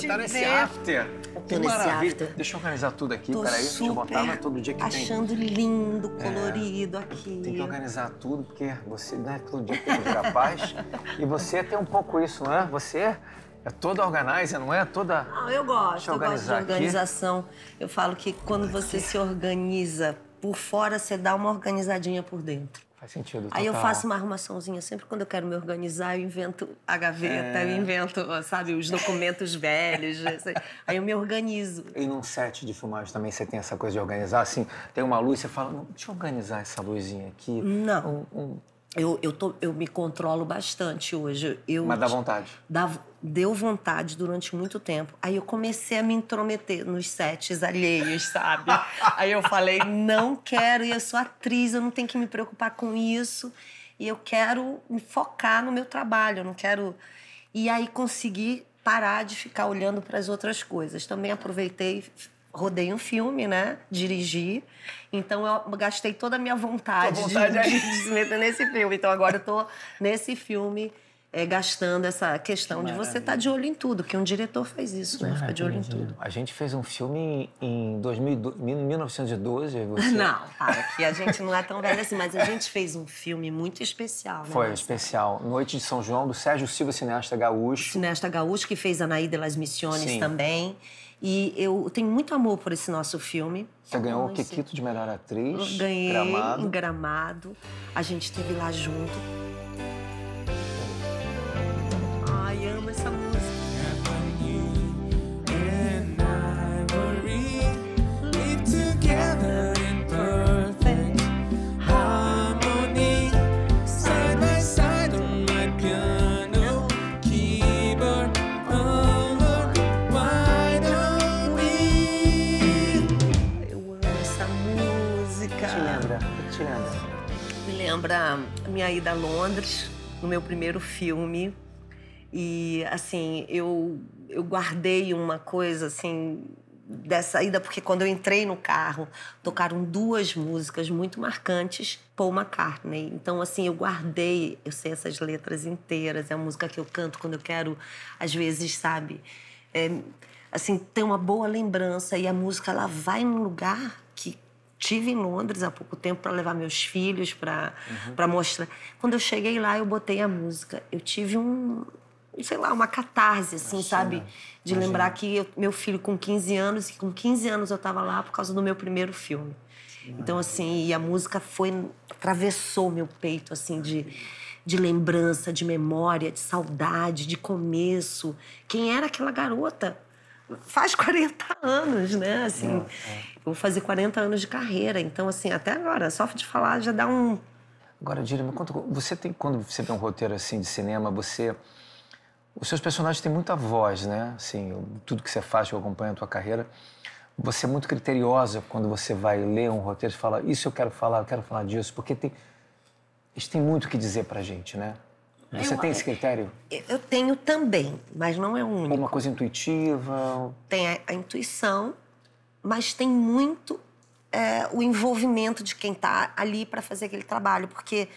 você tá nesse ver. after. Que maravilha. After. Deixa eu organizar tudo aqui, Tô peraí. Deixa eu botar né, todo dia que achando achando lindo, é. colorido é, aqui. Tem que organizar tudo, porque você não é todo dia que é capaz. e você tem um pouco isso, não é? Você é toda organizer, não é? Toda. Não, eu gosto. Eu, eu gosto de organização. Aqui. Eu falo que quando aqui. você se organiza por fora, você dá uma organizadinha por dentro. Faz sentido. Total. Aí eu faço uma arrumaçãozinha. Sempre quando eu quero me organizar, eu invento a gaveta, é. eu invento, sabe, os documentos velhos. Aí eu me organizo. E num set de filmagem também você tem essa coisa de organizar? Assim, tem uma luz, você fala, deixa eu organizar essa luzinha aqui. Não. Um, um eu, eu, tô, eu me controlo bastante hoje. Eu, Mas dá vontade? Dá, deu vontade durante muito tempo. Aí eu comecei a me intrometer nos sets alheios, sabe? Aí eu falei, não quero, e eu sou atriz, eu não tenho que me preocupar com isso. E eu quero me focar no meu trabalho, eu não quero... E aí consegui parar de ficar olhando para as outras coisas. Também aproveitei, rodei um filme, né? Dirigi. Então eu gastei toda a minha vontade, a vontade de, é de, de, meter nesse filme. Então agora eu tô nesse filme é, gastando essa questão de você estar tá de olho em tudo, que um diretor faz isso, né? Fica de olho em tudo. A gente fez um filme em 2012, 1912. Você... Não, para, que a gente não é tão velho assim, mas a gente fez um filme muito especial, né? Foi, especial. Noite de São João, do Sérgio Silva, cineasta gaúcho. Cineasta gaúcho, que fez Anaí de las Missiones Sim. também. E eu tenho muito amor por esse nosso filme. Você ganhou o Kikito de melhor atriz. Eu ganhei gramado. em Gramado. A gente esteve lá junto. lembra a minha ida a Londres, no meu primeiro filme. E, assim, eu, eu guardei uma coisa, assim, dessa ida, porque quando eu entrei no carro, tocaram duas músicas muito marcantes, Paul McCartney. Então, assim, eu guardei, eu sei essas letras inteiras, é a música que eu canto quando eu quero, às vezes, sabe? É, assim, ter uma boa lembrança e a música, ela vai num lugar que tive em Londres há pouco tempo para levar meus filhos para uhum. Pra mostrar. Quando eu cheguei lá, eu botei a música. Eu tive um, sei lá, uma catarse, assim, Imagina. sabe? De Imagina. lembrar que eu, meu filho com 15 anos, que com 15 anos eu estava lá por causa do meu primeiro filme. Então, imagina. Então, assim, e a música foi, atravessou meu peito, assim, de, de lembrança, de memória, de saudade, de começo. Quem era aquela garota? faz 40 anos, né? Assim, eu é. vou fazer 40 anos de carreira. Então, assim, até agora, só de falar já dá um. Agora, Dília, quanto você tem, quando você vê um roteiro assim de cinema, você. Os seus personagens têm muita voz, né? Assim, tudo que você faz, eu acompanho a tua carreira. Você é muito criteriosa quando você vai ler um roteiro e fala, isso eu quero falar, eu quero falar disso, porque tem, eles têm muito o que dizer pra gente, né? Você eu, tem esse critério? Eu tenho também, mas não é um único. É uma coisa intuitiva? Tem a, a intuição, mas tem muito é, o envolvimento de quem está ali para fazer aquele trabalho, porque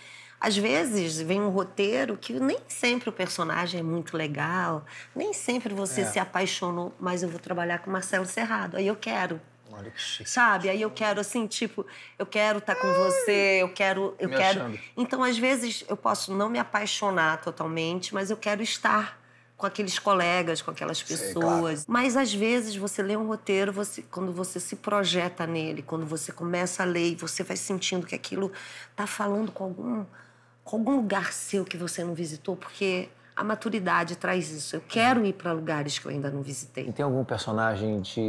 às vezes vem um roteiro que nem sempre o personagem é muito legal, nem sempre você é. se apaixonou, mas eu vou trabalhar com Marcelo Serrado, aí eu quero. Olha que chique. Sabe? Aí eu quero, assim, tipo, eu quero estar tá com você, eu quero. Eu me quero. Achando. Então, às vezes, eu posso não me apaixonar totalmente, mas eu quero estar com aqueles colegas, com aquelas pessoas. Sei, claro. Mas às vezes você lê um roteiro, você, quando você se projeta nele, quando você começa a ler e você vai sentindo que aquilo tá falando com algum, com algum lugar seu que você não visitou, porque a maturidade traz isso. Eu quero uhum. ir para lugares que eu ainda não visitei. E tem algum personagem de